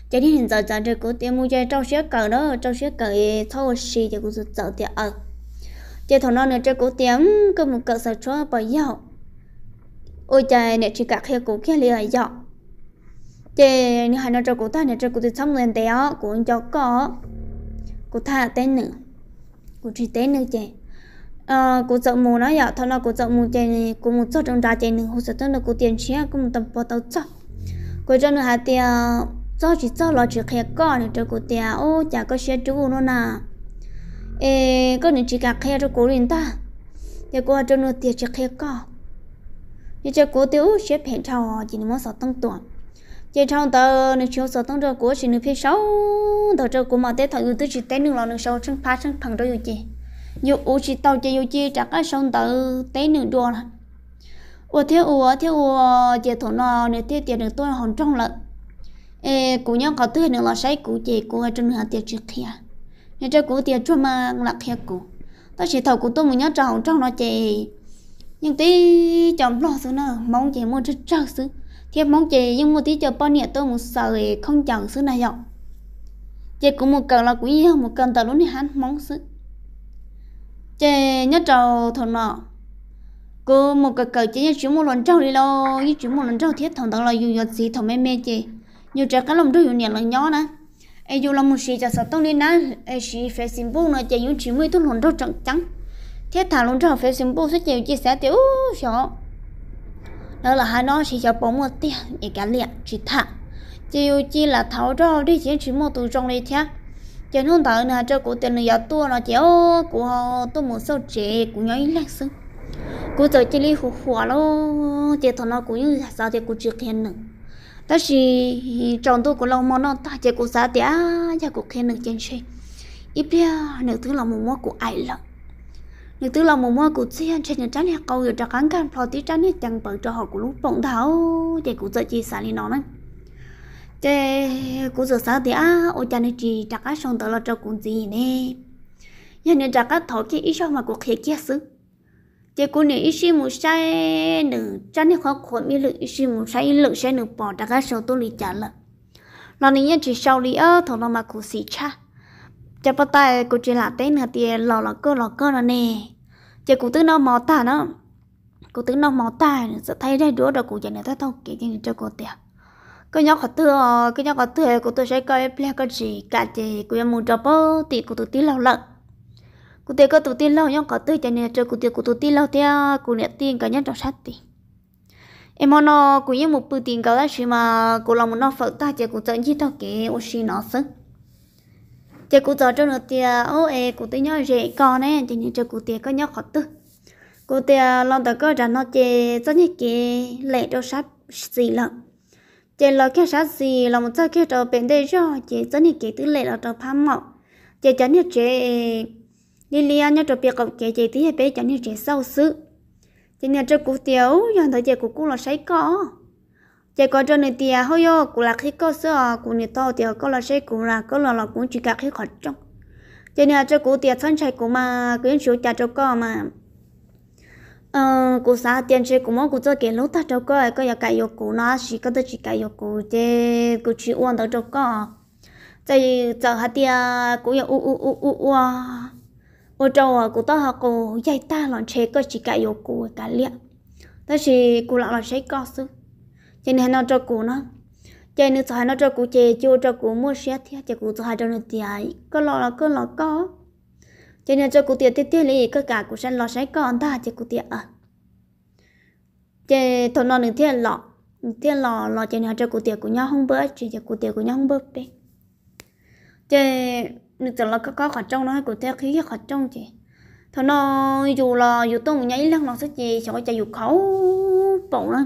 Speaker 1: chơi đi hiện giờ giờ được cố tiền mua chơi trâu sẽ cờ đó trâu sẽ cờ thâu xì chơi cố giờ thì ở chơi thằng non này chơi cố tiền cơ một cờ sợ cho bởi dạo ôi trời này chỉ cả khi cố kia liền dạo chị, nếu hai nó cho cụ ta nếu cho cụ thì xong lên téo cụ cho có cụ thả tên nữa cụ chỉ tên nữa chế ờ cụ sợ mù nó giờ thằng nó cụ sợ mù chị, này cụ một số trong ra chế nữa hồ sơ tên là cụ tiền xe cụ một tập bao tàu cho cụ cho nó hai tiền cho chỉ cho lo chỉ khai có nữa cho cụ tiền ô chả có xe chú nó nè ê có nữa chỉ cả khai cho cụ liền ta giờ cụ cho nữa tiền chỉ khai có giờ cho cụ tiêu xe phèn trò chỉ nó sợ tăng tuổi chỉ trong tờ nên chúng sở tăng trợ của chỉ nữ phía sau tờ trợ của mà tết thọ ưu tư chỉ tết nương lò nương sau chân phá chân phẳng rồi chị dù u chỉ tàu chỉ dù chỉ chắc cái sông tờ tết nương đua là u thiếu u thiếu u chỉ thổ nò nên thiếu tiền được tôi hòn trong lợn ê cụ nhau có tư nương là sấy cụ chị ở trong nhà tiền trước kia nên cho cụ tiền cho mà lạc kia cụ ta chỉ thầu của tôi một nhát trong trong nó chị nhưng tí chồng lo xứ nữa mong chị muốn cho trâu xứ thiếp mong chị nhưng một tí chờ bao nhiêu tôi một sợ không chọn xứ này dọc chị cũng một cần là quý hơn một cần tao luôn đi hắn mong xứ chị nhớ trầu thằng nọ cô một cái cờ chị nhớ chuyện một lần trâu đi lo như chuyện một lần trâu thiết thằng tao là dù giọt gì thằng mê mê chị nhiều trẻ cá lồng đôi dù nhẹ lần nhỏ nè ai dù là một sĩ cho sao tông đi nè ai sĩ phải xin bố nó chị những chuyện mới tôi lần trâu trắng trắng thiết thằng lần trâu phải xin bố sẽ chịu chia sẻ tiểu sợ đó là hai nó chỉ cho bốn một tia để cả liệt chỉ thả chỉ yêu chi là tháo cho đi chỉ chỉ một tụ trong đây thế chỉ nông tàu là cho cụ tiền là tua nó chỉ ô cụ họ tôi một số trẻ cụ nhảy lên xuống cụ giờ chỉ đi hụt hoa lo chỉ thằng nó cũng như sao thì cụ chưa khen nữa đó là trong tôi của lòng mòn nó ta chỉ cụ sao thì à giờ cụ khen được trên xe ít bia nữa thứ là một món của ai lắm nếu tư lòng một mua cụ chi hàng trên nhà trắng nhà cầu rồi cho cán can phò tí trái này chẳng bởi cho họ của lúc bỗng tháo để cụ giờ chi xả đi nó nè để cụ giờ xả thì á ô cha này chỉ chắc á xong tới là cho cụ gì nè nhưng nhà chắc á thọ cái ít sao mà cũng khía kia xứ để cụ này ít xí một sai nữa trái này khó khổ mi lực ít xí một sai lực sai nữa bỏ chắc á xong tôi lý trả lại là nên nhà chỉ sau lý ơ thọ là mà cũng xí cha cho bắt tay cô chỉ là tên hạt tiền lò lò cơ lò cơ là nè giờ cô tứ nó mò ta nó cô tứ nó mò ta sẽ thấy đây đứa đó cô giờ này thấy thâu kỹ cho cho cô tiền cái nhóc khó thưa cái nhóc khó thưa cô tôi sẽ coi ple cái gì cả chị cô em muốn cho bơ thì cô tôi tí lâu lận cô tiền có tôi tí lâu nhóc khó thưa cho nên cho cô tiền cô tôi tí lâu theo cô nhận tiền cả nhau trong sát tiền em muốn nó cô em một bữa tiền cả là gì mà cô làm nó phật ta chỉ cô tự nhiên tao kể ô xí nó sớm chị cụ cho cho nó tia ô ê cụ tới nhớ dễ con ấy chị nhớ cho cụ tia có nhớ khó tư cụ tia lòng tờ có rằng nó chị cho nhớ cái lệ đâu sát gì lận chị lo cái sát gì là một sao cái trò bên đây rồi chị cho nhớ cái thứ lệ là trò pham mỏ, chị cho nhớ chị đi lia nhớ trò việc cậu kể chị tí hay bé cho nhớ chị sâu sự chị nhớ cho cụ tiêu giờ thời chị cụ cũng là sấy có chỉ có cho nên tiền hôi yo cũng là khi có sữa cũng như to tiền có là sẽ cũng là có là là cũng chỉ cả khi khỏi trong cho nên cho cụ tiền thân chạy của mà quyến số cha cho con mà ờ cụ xã tiền chơi của mong cụ cho cái lỗ ta cho con có nhà cái yo cụ nó chỉ có tới chỉ cái yo cụ chứ cụ chỉ uống đó cho con tại giờ hạt tiền cụ yo u u u u u ô trâu cụ to học cụ dạy ta lon chơi có chỉ cái yo cụ cả liệt đó là cụ lão lon chơi có sữa cho nên nó cho cú nó cho nên cho nó cho cú chè chưa cho cú mua xe thì cho cú cho hai cho nó tiền có lo là có lo có cho nên cho cú tiền tiền tiền lấy có cả cú sẽ lo sẽ có anh ta cho cú tiền à chè thằng nào đừng tiền lọ tiền lọ lọ cho nên cho cú tiền của nhau không bớt chỉ cho cú tiền của nhau không bớt đi chè được cho nó có có khó trong nó cú tiền khí khó trong chị thằng nó dù là dù tôi nhảy lăng nó sẽ gì cho chạy dù khẩu bụng lên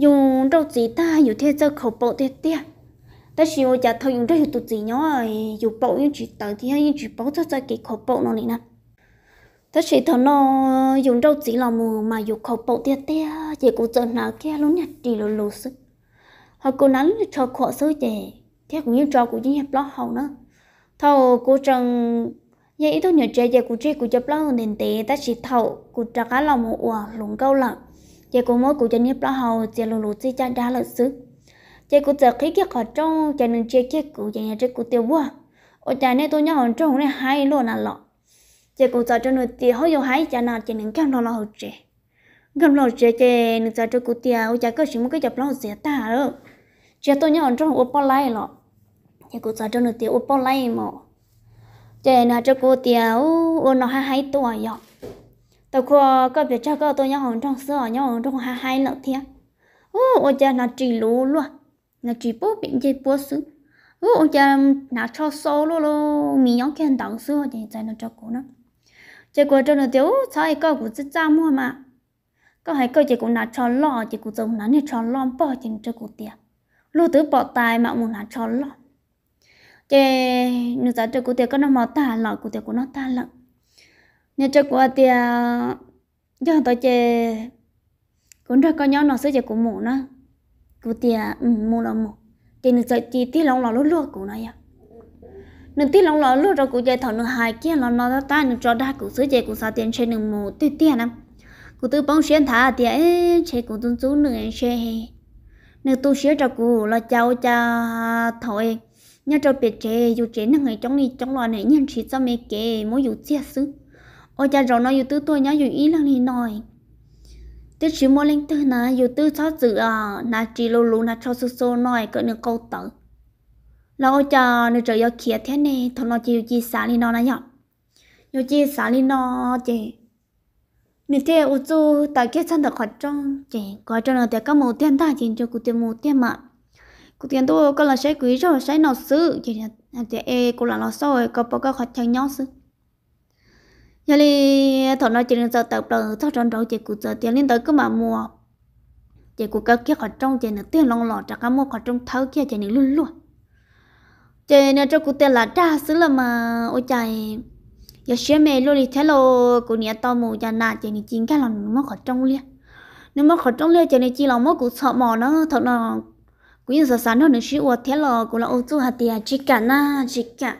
Speaker 1: dùng rau gì ta dùng thế cho khẩu bộ thế tia ta chỉ muốn chặt thôi dùng rất nhiều tụt gì nhỏ dùng bộ những chỉ tặng thì hay những chỉ bộ cho cái khẩu bộ nó này nè ta chỉ thằng nó dùng rau gì là mù mà dùng khẩu bộ tia tia chỉ cũng chờ nào kia luôn nhặt đi luôn lù sức họ cô nắn cho khổ sứ chè thế cũng như cho cũng như hẹp lót hầu nữa thầu cô trần vậy ít thôi nhờ trẻ giờ cô trẻ cô chấp lót nền tệ ta chỉ thầu cô trả cá lòng một lủng câu lợn chị cũng mỗi cụ chân nhấp lo hầu chị lù lù chị cha đã lợi sức chị cũng giờ khi kia khó trong chị nên chị kia cụ chị nhà chị cụ tiêu vua ở nhà này tôi nhớ hồn trong này hai luôn là lọ chị cũng giờ cho người tiêu hơi yêu hai cha nào chị nên căng lo lo hậu chị gần lo chị chị nên giờ cho cụ tiêu ở nhà có chỉ một cái chập lo dễ ta rồi à. chị tôi nhớ hồn trong ôp bao lai lọ chị cũng giờ cho người tiêu ôp bao lai mà chị nào cho cụ tiêu ôn nó hai hai tuổi à, rồi tôi có có việc cho cậu tôi nhau hồng trong sữa nhau hồng trong hai hai lợn thiệt. ô ô cha nó chỉ lú luôn nó chỉ bố bị chỉ bố sứ ô ô cha nó cho số luôn luôn mình nhau khen đằng sữa thì chạy nó cho cô nó chạy cô cho nó thiếu sao ai cậu cũng rất cha mua mà cậu hai cái chỉ cũng nó cho lo chỉ cũng giống nó như cho lo bỏ tiền cho cô tiền luôn tứ bỏ tài mà muốn nó cho lo nửa giờ cho cô tiền có nó mò ta lọ cô tiền của nó ta lợn nhà cho của thì do tôi chơi cũng ra có nhóm nó sẽ chè cũng mù nó của thì mù là mù thì nó chơi chỉ tí lòng lò lúa lúa của nó vậy, nó tí lòng lò lúa rồi của chơi thằng nó hai kia nó nó ta nó cho đa của sứ chè của sao tiền chơi được mù tí tiền à lắm của tôi bông xuyên thả thì ấy chơi của tôi chú nữa chơi, nếu tôi xé cho cụ là cháu cha thôi nhà cho biết chế dù chế là người trong đi trong loài này nhân chỉ cho mấy kể mỗi dù chơi sứ ô cha rồi nó dù tư tôi nhớ dù ý lăng thì nói tết chỉ mua lên tư ờ, nà dù tư cho dự à nà chỉ lô lô nà cho số số nói cỡ nửa câu tử là chờ nửa trời yêu kia thế này thôi nó chỉ chỉ xả đi nó nà nhở dù chỉ xả đi nó chị nửa thế ô chú tại kia chân được khỏi trong chị có cho nó tại các mẫu tiền ta chị cho cụ tiền một tiền mà cụ tiền tôi có là sẽ quý rồi sẽ nó sự chị là chị cô là nó soi có bao cái khó chăng nhau sự nhà li thọ nói chuyện giờ tập đầu thọ tròn đầu chị cụ giờ tiền lên tới cứ mà mua chị cụ cái kia khỏi trong chị nữa tiền long lọt chắc mua khỏi trong thấu kia chị nữa luôn luôn chị nữa cho cụ tiền là cha xứ là mà ôi trời giờ xe mẹ luôn đi thế lo cụ nhà to mù nhà nà chị nữa chín cái lòng mua khỏi trong liền nếu mà khỏi trong liền chị nữa chỉ lòng mua cụ sợ mò nó thọ nó cụ giờ sáng nó nữa xí uo thế lo cụ là ô tô hạt tiền chỉ cả na chỉ cả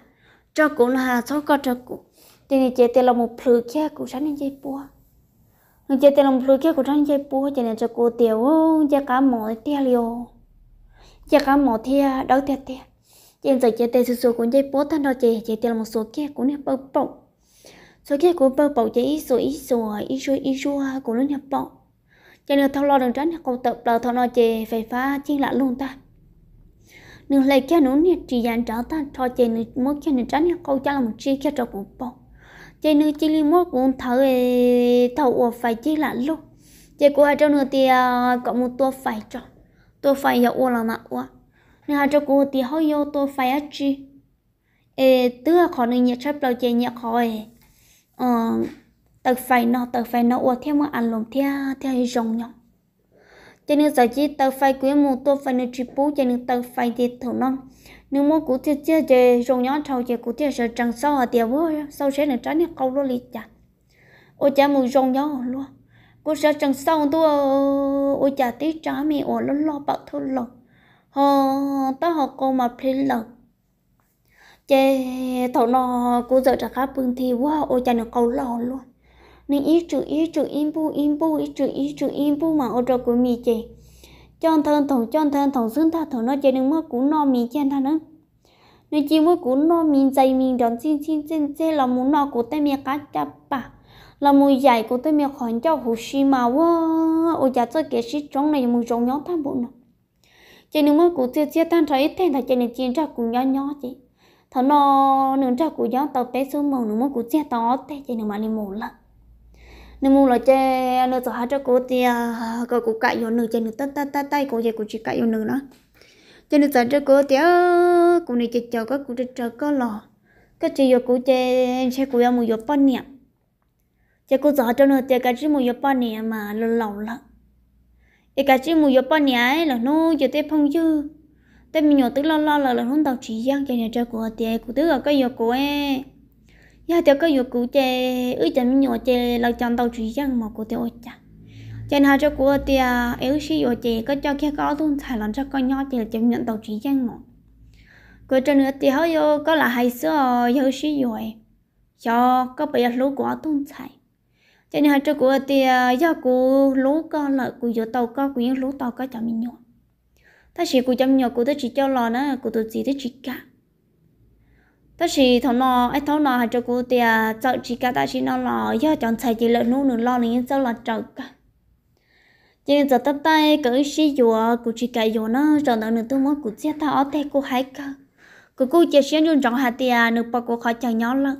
Speaker 1: cho cụ là cho có cho cụ thì này chế tên là một phứ kia cũng sáng nên chơi búa, người chế tên là một phứ kia cũng sáng chơi búa, cho này cho e cô tiểu cho cá mỏ tia liu, cho cá mỏ tia đâu tia tia cho nên giờ chế tiền số cũng chơi búa thân đâu chế chế tên là một số kia cũng nên bao bọc số kia cũng bao bọc chế ít số ít số ít số ít số cũng nên nhập bọc cho nên thâu lo đừng tránh câu tập là thâu lo chế phải phá chi lại luôn ta nương lấy kia nón này chỉ dành cho ta cho chế nửa mốt kia nửa tránh câu chắc là một chi kia cho cũng bọc chị nữ chị li mốt cũng thở thầu ở phải chị là lúc chị cô ở trong nữa thì à, có một tua phải cho tua phải giờ ô là nặng quá nên hai cho cô thì hơi vô tua phải ở chi ê tứ là khó nên nhặt chấp lâu chị nhặt khỏi ờ tờ phải nó tờ phải nó ô theo mà ăn lồng theo theo cái rồng nhau cho nên giờ chỉ tờ phải quý một tua phải nên chỉ bố cho nên tờ phải thì thổ nông nếu mua cú tiết chia chè rong nhóm thầu chè cú tiết sẽ chẳng sau à tiệt vô sau sẽ được tránh những câu lô lì chả ôi cha mù rong nhóm luôn cô sẽ chẳng sau tôi ôi cha tí trả mì ổ lo lo bạc thôi lo họ ta họ cô mà phê lợn chè thầu nó cô giờ trả khá bưng thì quá ôi cha được câu lo luôn nên ít chữ ít chữ im bu im bu ít chữ ít chữ im bu mà ô trò của mì chè chọn thân thằng chọn thân thằng xứng tha thằng nó chơi đừng mưa cú no mì chen tha nữa nếu chỉ mưa cú no mì dày mì đón xin xin xin xin là muốn no của tay mẹ cá chắp bà là mùi dày của tay mẹ khoản cho hồ xì mà quá ôi chả chơi kẻ xí trống này mùi trống nhóm tham bộ nó, chơi đừng mưa cú chơi chơi tan thấy thế là chơi đừng chiến ra cùng nhau nhau chị thằng nó nương ra cùng nhau tàu bé số màu nó mưa cú chơi tao thế chơi đừng mà đi mù lắm nên mua là chơi nó sợ hai cho cô thì cô cũng cãi vô nữ chơi nữ tay tay tay tay cô chơi cô chỉ cãi vô nữ đó cho nên sợ cho cô thì cô này chơi chờ các cô chơi chơi có lò các chơi vô cô chơi chơi cô em mua vô ba nhiêu chơi cô sợ cho nó chơi cái chị mua vô ba nhiêu mà nó lâu lắm cái cái chị mua vô bao nhiêu là nó giờ tới phong chứ tới mình nhỏ tới lo lo là là không tao chỉ giang cái nhà cho cô thì cô tới ở cái giờ cô ấy giờ dạ, tiêu có yêu cụ chè ứ chấm nhỏ chè lâu chọn tàu chỉ dân mà cụ tiêu chả chè nào cho cụ tiêu yêu sĩ yêu chè có cho kia có luôn thải lần cho con nhỏ chè chấm nhận tàu chỉ dân mà cụ cho nữa thì hấu yêu có là hay xưa yêu sĩ yêu cho có bây giờ lú của tuôn thải trên nên cho cụ tiêu giờ cụ lú có lợi cụ yêu tàu có cụ yêu lú tàu có chọn mình nhỏ ta chỉ cụ chấm nhỏ cụ tôi chỉ cho lo nữa cụ tôi chỉ tôi chỉ cả ta chỉ thằng nó ai thằng nó hay cho cô tia chợ chỉ cả ta chỉ nó lo do chọn xài chỉ lợi nô nửa lo này cho là chợ cả nên giờ tấp tay cỡ xí dùa cụ chỉ cả dùa nó chọn nó nửa tôi muốn cụ chia ta ở tay cô hay cơ cụ cô chỉ xí nhung chọn hạt tia nửa bao cô khỏi chọn nhau lắm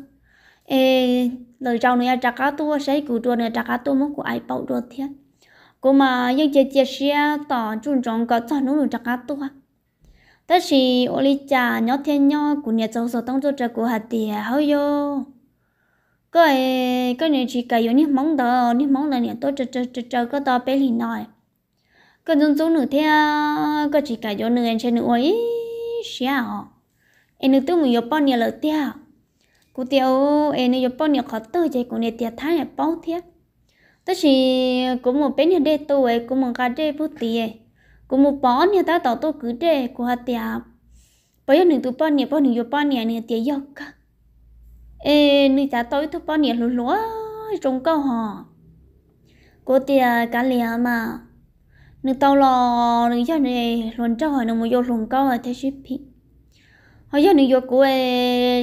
Speaker 1: ê lời chồng này trả cá tôi sẽ cụ chùa này trả cá tôi muốn cụ ai bảo đồ thiệt, cô mà những chỉ chỉ xí tỏ chung chọn có nó nửa trả cá tôi ta chỉ ô li cha nhó thiên nhó của nhà cháu sổ tông cho trẻ của hạt tì hà hao yo có ai có chỉ cái yếu như mong đó như mong là nhà tôi chờ chờ chờ chờ có to bé lì nói có dân số nửa theo cái chỉ cái yếu nửa anh chơi nửa ấy sao anh nửa tôi người yếu bao nhiêu lợi theo cô tiêu anh nửa yếu bao nhiêu khó tư chơi của nhà tiệt thái nhà bao thiết ta chỉ cũng một bé nhà đê tôi cũng một cái đê bút tì ấy กูมูป้อนเนี่ยตาต่อโตกือเดกูหาเตียปอยหนึ่งตัวป้อนเนี่ยป้อนหนึ่งยป้อนเนี่ยเนี่ยเตียยอกกะเอ้หนึ่งจ้าโตทุป้อนเนี่ยหลัวๆจงเก้าหอกูเตียกันเลียมาหนึ่งเตาลอหนึ่งยอดเนี่ยหลนเจ้าหอยหนึ่งมโยหลงเก้าเทชิพิเขาอยากหนึ่งยกูเอ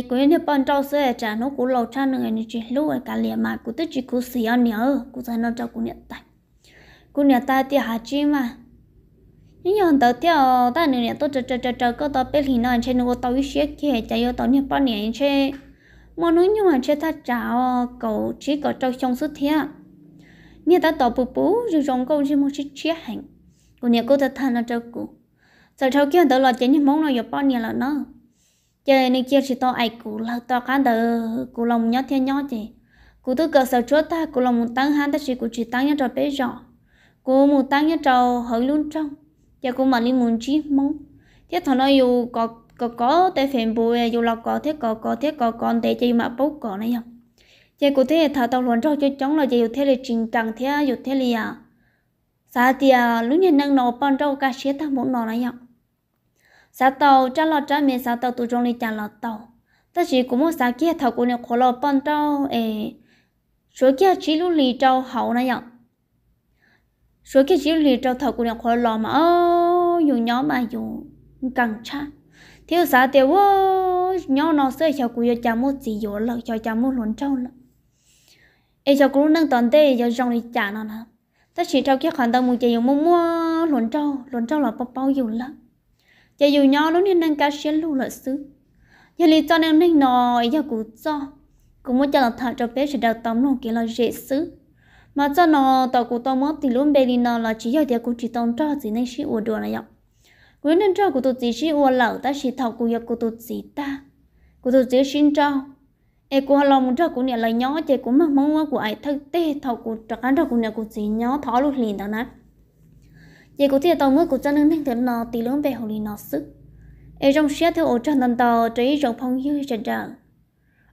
Speaker 1: กูเนี่ยป้อนเจ้าเสือจ้าโนกูเราชาหนึ่งเนี่ยจีลู่กันเลียมากูตัวจีกูเสียเนี่ยกูจะนอนเจ้ากูเนี่ยตายกูเนี่ยตายเตียหาจีมา nhưng hiện tại thì ta nửa tôi chờ chờ chờ chờ có tao biết hình ảnh trên nó tao biết xé kia chỉ có tao nhận bao nhiêu trên mà nói nhưng mà chỉ ta chào cậu chỉ có trong trong suốt thế nhà ta tao bù bù rồi trong câu chỉ muốn chỉ chiếc hành còn nhà cô ta thằng nó cho cũ, giờ sau kia tao lo chỉ những món nào nhập bao nhiêu là nó chơi này kia chỉ tao ai cũ là tao khán đờ cũ lòng nhớ thiên nhớ gì, cú tôi cờ sợ chúa ta cú lòng muốn tăng hắn ta chỉ cú chỉ tăng nhớ cho bé rõ cú muốn tăng nhớ cho hơi luôn trong giờ cũng mà liên muốn chi mong thế thằng nó yêu có có có tới phèn bùi yêu lọc có thế có có thế có còn để chơi mà bốc có này không giờ cụ thế thằng tao luôn cho cho chống là giờ yêu thế là trình càng thế yêu thế là à sa thì à lúc nhìn năng nó ban đầu cả xe ta muốn nó này không sa tàu cha lo cha mẹ sa tàu tụi trong đi cha lo tàu ta chỉ cũng muốn sa kia thằng cụ này khổ lo ban đầu ấy số kia chỉ lúc lì trâu hậu này không số cái chỉ liền trâu thầu của nhà khoa lò mà ô dù nhỏ mà dù căng cha thiếu xã tiêu ô nhỏ nó sẽ cho cô cha mua gì dù là cho cha mua luôn trâu là ai cho cô nâng toàn tê cho rong đi trả nó nè ta chỉ trâu cái khoản tao mua chỉ dùng mua mua luôn trâu luôn trâu là bao bao dù là chỉ dù nhỏ nó nên nâng cá xuyên lưu lợi xứ Nhà lý cho nên nâng nồi, giờ cụ cho cũng muốn cho là thợ cho bé sẽ đào tóm luôn kia là dễ xứ mà cho nó tàu cụ tàu mất thì luôn bê đi nó là chỉ giờ thì cũng chỉ tông cho gì nên chỉ uổng đồ này ạ nguyên nhân cho cụ tôi chỉ chỉ uổng lẩu ta chỉ thầu cụ giờ cụ tôi chỉ ta cụ tôi chỉ xin cho em cũng lòng muốn cho cụ nhà là nhỏ chị cũng mong mong của ai thật tê thầu cụ chắc chắn cho cụ nhà cụ chỉ nhỏ thỏ luôn liền đó nè vậy cụ thì tàu mất cụ cho nên nên thử nó thì luôn bê hồ đi nó sức em trong xe theo ổ chân tần tàu chỉ trong phòng như trần trần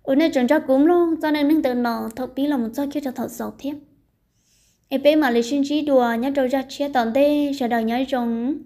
Speaker 1: ở nơi trần cho cũng luôn cho nên nên thử nó thầu bí là muốn cho kia cho thầu sầu thiếp ai bé mà lịch xin chỉ đùa nhớ đâu ra chia tận thế sẽ đời nhớ rồng